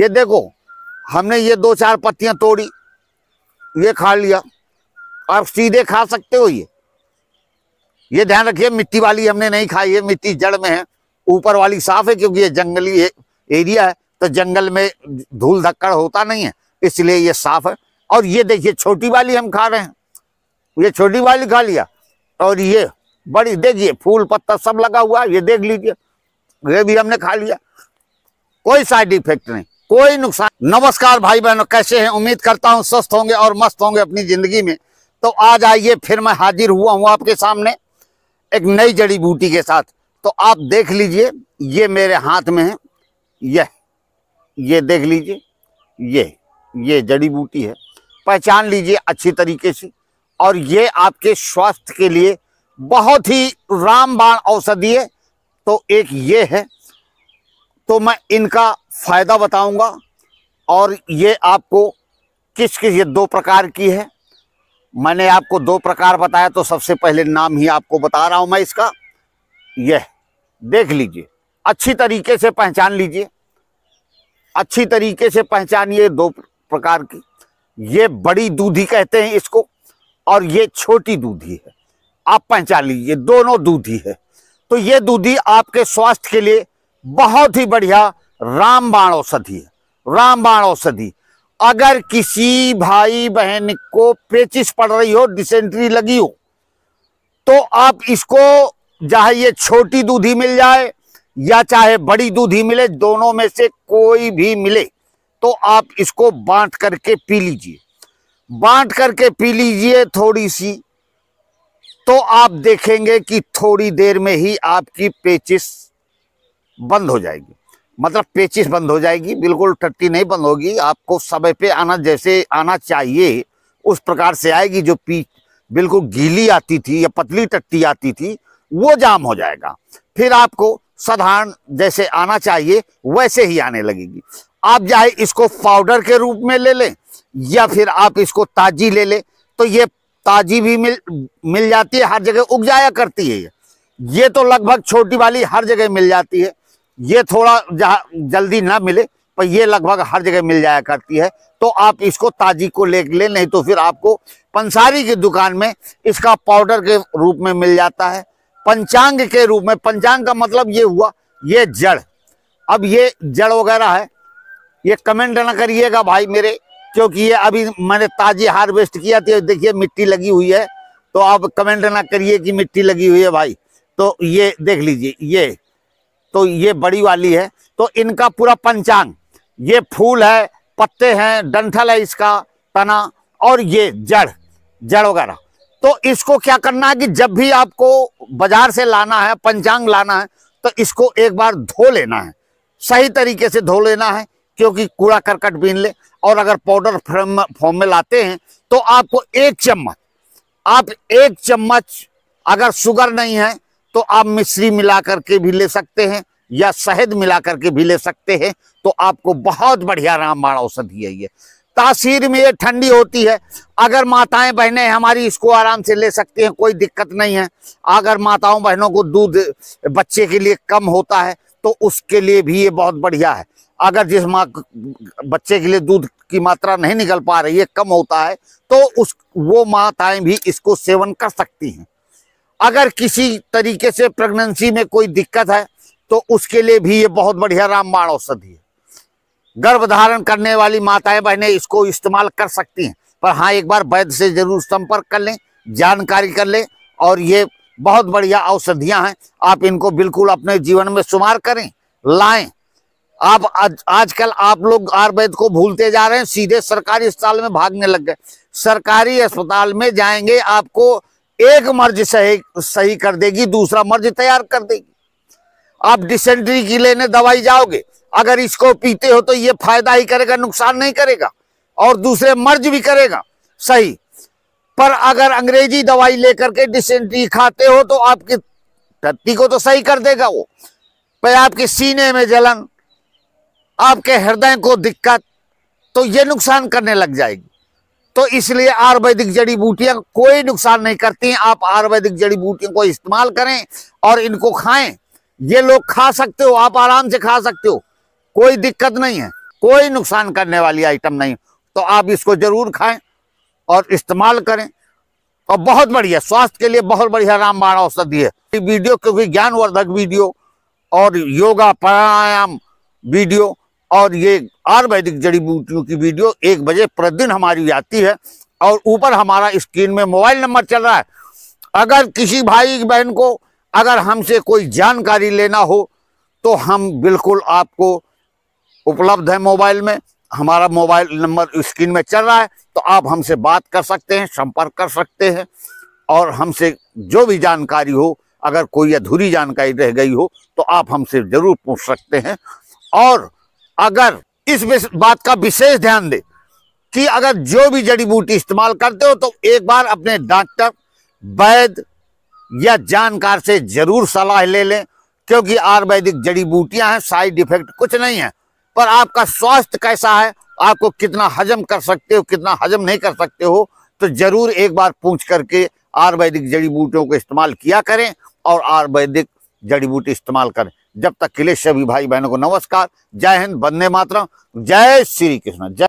ये देखो हमने ये दो चार पत्तियां तोड़ी ये खा लिया आप सीधे खा सकते हो ये ये ध्यान रखिए मिट्टी वाली हमने नहीं खाई है मिट्टी जड़ में है ऊपर वाली साफ है क्योंकि ये जंगली एरिया है तो जंगल में धूल धक्कड़ होता नहीं है इसलिए ये साफ है और ये देखिए छोटी वाली हम खा रहे हैं ये छोटी वाली खा लिया और ये बड़ी देखिए फूल पत्ता सब लगा हुआ ये देख लीजिए ये भी हमने खा लिया कोई साइड इफेक्ट नहीं कोई नुकसान नमस्कार भाई बहनों कैसे हैं उम्मीद करता हूं स्वस्थ होंगे और मस्त होंगे अपनी ज़िंदगी में तो आज आइए फिर मैं हाजिर हुआ हूं आपके सामने एक नई जड़ी बूटी के साथ तो आप देख लीजिए ये मेरे हाथ में है यह ये देख लीजिए ये ये जड़ी बूटी है पहचान लीजिए अच्छी तरीके से और ये आपके स्वास्थ्य के लिए बहुत ही रामबाण औषधि है तो एक ये है तो मैं इनका फ़ायदा बताऊंगा और ये आपको किस किस ये दो प्रकार की है मैंने आपको दो प्रकार बताया तो सबसे पहले नाम ही आपको बता रहा हूँ मैं इसका यह देख लीजिए अच्छी तरीके से पहचान लीजिए अच्छी तरीके से पहचानिए दो प्रकार की ये बड़ी दूधी कहते हैं इसको और ये छोटी दूधी है आप पहचान लीजिए दोनों दूधी है तो ये दूधी आपके स्वास्थ्य के लिए बहुत ही बढ़िया रामबाण औषधि है रामबाण औषधि अगर किसी भाई बहन को पेचिस पड़ रही हो डिसेंट्री लगी हो तो आप इसको चाहे ये छोटी दूधी मिल जाए या चाहे बड़ी दूधी मिले दोनों में से कोई भी मिले तो आप इसको बांट करके पी लीजिए बांट करके पी लीजिए थोड़ी सी तो आप देखेंगे कि थोड़ी देर में ही आपकी पेचिस बंद हो जाएगी मतलब पेचिस बंद हो जाएगी बिल्कुल टट्टी नहीं बंद होगी आपको समय पे आना जैसे आना चाहिए उस प्रकार से आएगी जो पी बिल्कुल गीली आती थी या पतली टट्टी आती थी वो जाम हो जाएगा फिर आपको साधारण जैसे आना चाहिए वैसे ही आने लगेगी आप चाहे इसको पाउडर के रूप में ले लें या फिर आप इसको ताजी ले लें तो ये ताजी भी मिल मिल जाती है हर जगह उग जाया करती है ये ये तो लगभग छोटी वाली हर जगह मिल जाती है ये थोड़ा जहाँ जल्दी ना मिले पर ये लगभग हर जगह मिल जाया करती है तो आप इसको ताजी को ले ले नहीं तो फिर आपको पंसारी की दुकान में इसका पाउडर के रूप में मिल जाता है पंचांग के रूप में पंचांग का मतलब ये हुआ ये जड़ अब ये जड़ वगैरह है ये कमेंट ना करिएगा भाई मेरे क्योंकि ये अभी मैंने ताज़ी हार्वेस्ट किया थी तो देखिए मिट्टी लगी हुई है तो आप कमेंट ना करिए कि मिट्टी लगी हुई है भाई तो ये देख लीजिए ये तो ये बड़ी वाली है तो इनका पूरा पंचांग ये फूल है पत्ते हैं डंठल है इसका तना और ये जड़ जड़ वगैरह तो इसको क्या करना है कि जब भी आपको बाजार से लाना है पंचांग लाना है तो इसको एक बार धो लेना है सही तरीके से धो लेना है क्योंकि कूड़ा करकट बीन ले और अगर पाउडर फॉर्म में लाते हैं तो आपको एक चम्मच आप एक चम्मच अगर शुगर नहीं है तो आप मिश्री मिला करके भी ले सकते हैं या शहद मिला करके भी ले सकते हैं तो आपको बहुत बढ़िया रामबाण औषधि है ये तासीर में ये ठंडी होती है अगर माताएं बहनें हमारी इसको आराम से ले सकती हैं कोई दिक्कत नहीं है अगर माताओं बहनों को दूध बच्चे के लिए कम होता है तो उसके लिए भी ये बहुत बढ़िया है अगर जिस माँ बच्चे के लिए दूध की मात्रा नहीं निकल पा रही है कम होता है तो उस वो माताएं भी इसको सेवन कर सकती हैं अगर किसी तरीके से प्रेगनेंसी में कोई दिक्कत है तो उसके लिए भी ये बहुत बढ़िया रामबाण औषधि है गर्भ धारण करने वाली माताएं बहनें इसको इस्तेमाल कर सकती हैं पर हाँ एक बार वैद्य से जरूर संपर्क कर लें जानकारी कर लें और ये बहुत बढ़िया औषधियाँ हैं आप इनको बिल्कुल अपने जीवन में शुमार करें लाएं आप आज आजकल आप लोग आयुर्वेद को भूलते जा रहे हैं सीधे सरकारी अस्पताल में भागने लग गए सरकारी अस्पताल में जाएंगे आपको एक मर्ज सही सही कर देगी दूसरा मर्ज तैयार कर देगी आप डिसेंट्री की लेने दवाई जाओगे अगर इसको पीते हो तो ये फायदा ही करेगा नुकसान नहीं करेगा और दूसरे मर्ज भी करेगा सही पर अगर अंग्रेजी दवाई लेकर के डिसेंट्री खाते हो तो आपकी धरती को तो सही कर देगा वो पर आपके सीने में जलन आपके हृदय को दिक्कत तो ये नुकसान करने लग जाएगी तो इसलिए आयुर्वेदिक जड़ी बूटियां कोई नुकसान नहीं करती हैं आप आयुर्वेदिक जड़ी बूटियों को इस्तेमाल करें और इनको खाएं ये लोग खा सकते हो आप आराम से खा सकते हो कोई दिक्कत नहीं है कोई नुकसान करने वाली आइटम नहीं तो आप इसको जरूर खाएं और इस्तेमाल करें और बहुत बढ़िया स्वास्थ्य के लिए बहुत बढ़िया रामबाण औषधि है वीडियो क्योंकि ज्ञानवर्धक वीडियो और योगा प्राणायाम वीडियो और ये आयुर्वेदिक जड़ी बूटियों की वीडियो एक बजे प्रतिदिन हमारी आती है और ऊपर हमारा स्क्रीन में मोबाइल नंबर चल रहा है अगर किसी भाई बहन को अगर हमसे कोई जानकारी लेना हो तो हम बिल्कुल आपको उपलब्ध है मोबाइल में हमारा मोबाइल नंबर स्क्रीन में चल रहा है तो आप हमसे बात कर सकते हैं संपर्क कर सकते हैं और हमसे जो भी जानकारी हो अगर कोई अधूरी जानकारी रह गई हो तो आप हमसे ज़रूर पूछ सकते हैं और अगर इस बात का विशेष ध्यान दे कि अगर जो भी जड़ी बूटी इस्तेमाल करते हो तो एक बार अपने डॉक्टर वैद्य या जानकार से जरूर सलाह ले लें क्योंकि आयुर्वेदिक जड़ी बूटियां हैं साइड इफेक्ट कुछ नहीं है पर आपका स्वास्थ्य कैसा है आपको कितना हजम कर सकते हो कितना हजम नहीं कर सकते हो तो जरूर एक बार पूछ करके आयुर्वेदिक जड़ी बूटियों का इस्तेमाल किया करें और आयुर्वेदिक जड़ी बूटी इस्तेमाल करें जब तक किले सभी भाई बहनों को नमस्कार जय हिंद बंदे मातरम जय श्री कृष्ण जय